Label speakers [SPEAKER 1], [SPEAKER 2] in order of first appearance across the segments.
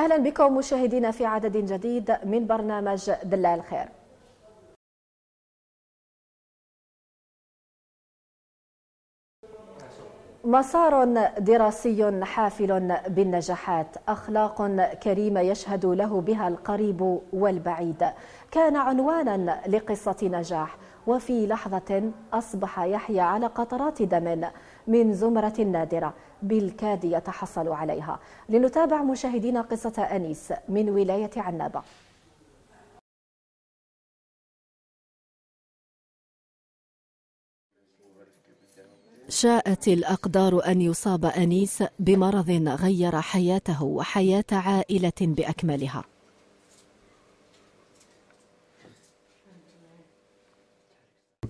[SPEAKER 1] أهلا بكم مشاهدينا في عدد جديد من برنامج دلال الخير مسار دراسي حافل بالنجاحات أخلاق كريمة يشهد له بها القريب والبعيد كان عنوانا لقصة نجاح وفي لحظة أصبح يحيى على قطرات دم من زمرة نادرة بالكاد يتحصل عليها لنتابع مشاهدينا قصة أنيس من ولاية عنابة شاءت الأقدار أن يصاب أنيس بمرض غير حياته وحياة عائلة بأكملها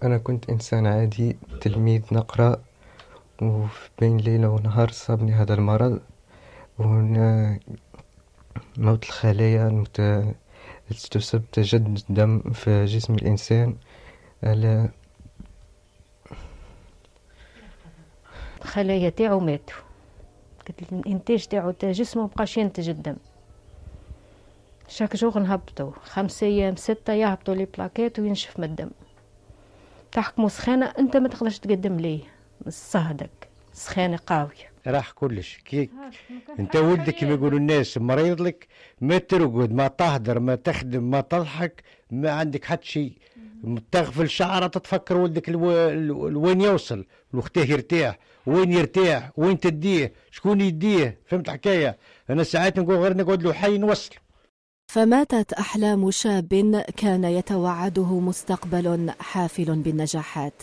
[SPEAKER 2] أنا كنت إنسان عادي تلميذ نقرأ وبين ليلة ونهار صابني هذا المرض وهنا موت الخلايا المت... تسبب تجدد الدم في جسم الإنسان على
[SPEAKER 3] الخلايا تاعو ماتوا الانتاج تاعو تاع جسمه مبقاش ينتج الدم شاك جوغ نهبطو خمسة ايام ستة يهبطو لي بلاكات وينشف من الدم تحكمو سخانه انت ما تقدرش تقدم ليه صهدك سخانه قاويه
[SPEAKER 4] راح كلش كي انت ولدك كما يقولوا الناس مريض لك ما ترقد ما تهدر ما تخدم ما تضحك ما عندك حتى شيء تغفل شعره تتفكر ولدك الو... الو... الو... وين يوصل وقته يرتاح وين يرتاح وين تديه شكون يديه فهمت الحكايه انا ساعات نقول غير نقعد له
[SPEAKER 1] حي نوصل فماتت أحلام شاب كان يتوعده مستقبل حافل بالنجاحات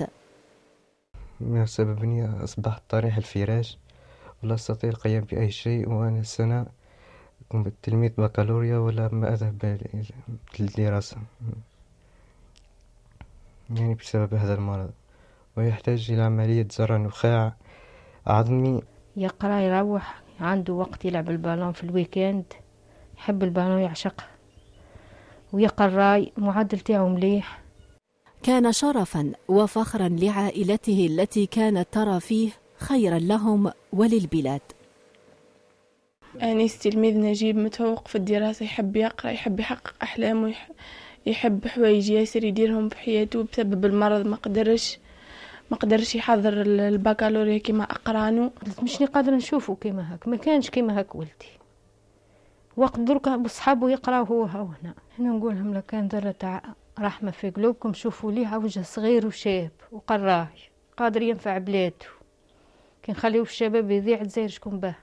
[SPEAKER 2] سببني أصبحت طريح الفراش ولا أستطيع القيام بأي شيء وأنا السنة اكون تلميذ بكالوريا ولا ما أذهب للدراسة يعني بسبب هذا المرض ويحتاج إلى عملية زرع نخاع عظمي
[SPEAKER 3] يقرأ يروح عنده وقت يلعب البالون في الويكند يحب البانو يعشقها ويقراي معدل تاعو مليح
[SPEAKER 1] كان شرفا وفخرا لعائلته التي كانت ترى فيه خيرا لهم وللبلاد أنا تلميذ نجيب متفوق في الدراسة يحب يقرأ يحب يحقق أحلامه يحب حوايج ياسر يديرهم في حياته بسبب المرض ما قدرش ما قدرش يحضر البكالوريا كما
[SPEAKER 3] أقرانه مش قادر نشوفه كما هك ما كانش كما هك ولدي وقت درك بصحابه يقراو هو هاو هنا انا نقولهم لك كان ذرة رحمة في قلوبكم شوفوا ليها وجه صغير وشاب وقراي قادر ينفع بلاده كي نخليو الشباب يضيع الجزائر شكون باه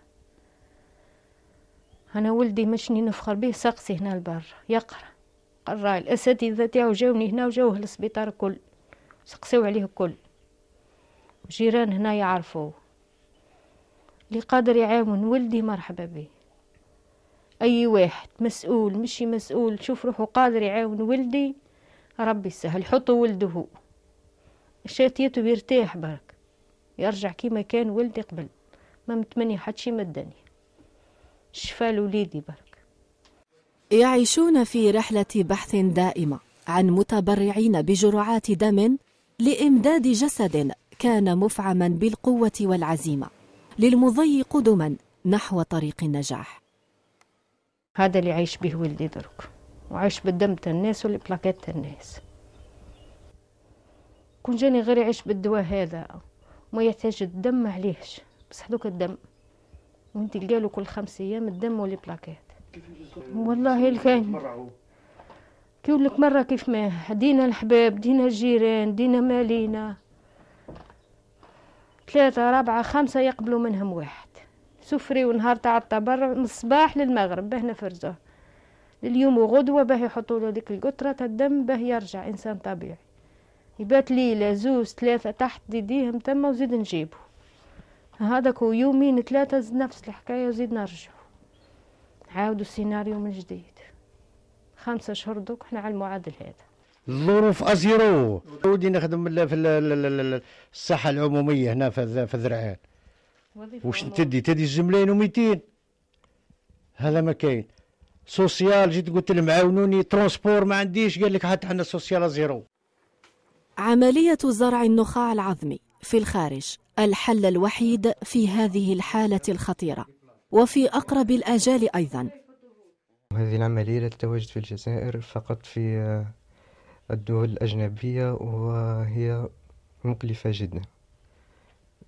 [SPEAKER 3] انا ولدي مشني نفخر به ساقسي هنا لبرا يقرا قرا الاساتذه تاعو جاوني هنا وجاوه للسبيطار كل سقسيو عليه الكل جيران هنا يعرفوه اللي قادر يعاون ولدي مرحبا به أي واحد مسؤول مشي مسؤول شوف روحه قادر يعاون ولدي ربي يسهل حطوا ولده هو شاتيته بيرتاح برك يرجع كيما كان ولدي قبل ما متمني حد شي مدني الدنيا شفا لوليدي برك
[SPEAKER 1] يعيشون في رحلة بحث دائمة عن متبرعين بجرعات دم لإمداد جسد كان مفعما بالقوة والعزيمة للمضي قدما نحو طريق النجاح
[SPEAKER 3] هذا اللي عايش به ولدي درك وعايش بالدم تاع الناس والبلاكات تاع الناس كون جاني غير يعيش بالدواء هذا ما يحتاج الدم ما عليهش بصح هذوك الدم وانت قالوا كل خمس ايام الدم والبلاكات والله الكاين كي يقول لك مره كيف ما دينا الحباب دينا الجيران دينا مالينا ثلاثة أربعة خمسة يقبلوا منهم واحد سفري ونهار تاع التبرع من الصباح للمغرب باه نفرزوه اليوم وغدوه باه يحطوا له ديك القطره تاع الدم باه يرجع انسان طبيعي يبات ليلة زوز ثلاثة تحت ديديهم تما وزيد نجيبو هذاك يومين ثلاثة زد نفس الحكاية وزيد نرجعو نعاودو السيناريو من جديد خمسة شهور دوك حنا على المعادل هذا
[SPEAKER 4] الظروف أزيرو ودي نخدم في الصحة العمومية هنا في الذرعان واش تدي تدي الزملين و200 هذا ما كاين سوسيال جيت قلت لهم عاونوني ترونسبور ما عنديش قال لك حتى حنا سوسيال زيرو
[SPEAKER 1] عملية زرع النخاع العظمي في الخارج الحل الوحيد في هذه الحالة الخطيرة وفي أقرب الآجال أيضا
[SPEAKER 2] هذه العملية لا تتواجد في الجزائر فقط في آه، الدول الأجنبية وهي مكلفة جدا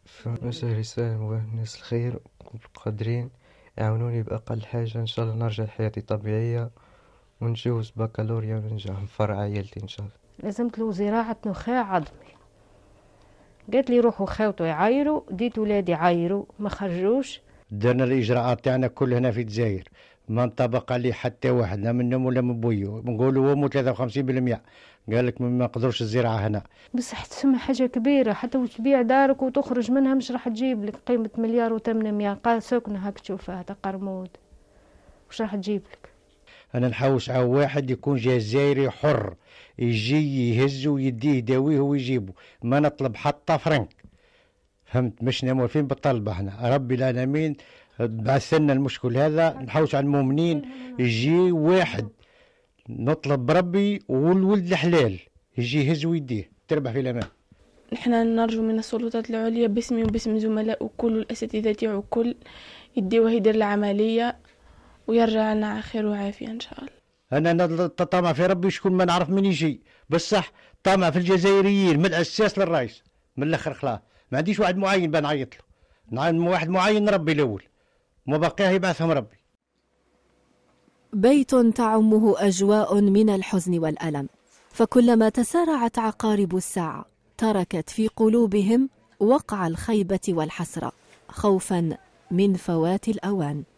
[SPEAKER 2] فنوجه رسالة مهمة الناس الخير قادرين يعاونوني بأقل حاجة إن شاء الله نرجع لحياتي طبيعية ونجوز بكالوريا ونرجع نفرع عائلتي إن شاء الله
[SPEAKER 3] لازمت له زراعة نخاع عظمي قالت لي روحوا خاوتو يعايروا ديت ولادي عايروا ما خرجوش
[SPEAKER 4] درنا الإجراءات تاعنا كل هنا في الجزائر ما انطبق عليه حتى واحد لا منهم ولا من بويو نقولوا هو 53% قال لك ما قدروش الزراعه هنا
[SPEAKER 3] بصح تسمى حاجه كبيره حتى وتبيع دارك وتخرج منها مش راح تجيب لك قيمه مليار و800 قال سكنه هاك تشوفها تاع قرمود واش راح تجيب لك
[SPEAKER 4] انا نحوس على واحد يكون جزائري حر يجي يهز ويديه يداويه ويجيبه ما نطلب حتى فرنك فهمت مش موافين نعم بالطلبه هنا ربي العالمين بعث لنا المشكل هذا نحوس على المؤمنين يجي واحد نطلب بربي والولد الحلال يجي يهز ويديه تربح في الامان
[SPEAKER 1] نحن نرجو من السلطات العليا باسمي وباسم زملاء وكل الاساتذه تاعو وكل يديوه يدير العمليه ويرجع لنا على خير وعافيه ان شاء الله
[SPEAKER 4] انا نطمع في ربي شكون ما نعرف من يجي بصح طمع في الجزائريين من الاساس للرئيس من الاخر خلاص ما عنديش واحد معين بنعيط له نعلم واحد معين ربي الاول ما بقاه يبعثهم ربي
[SPEAKER 1] بيت تعمه أجواء من الحزن والألم فكلما تسارعت عقارب الساعة تركت في قلوبهم وقع الخيبة والحسرة
[SPEAKER 3] خوفا من فوات الأوان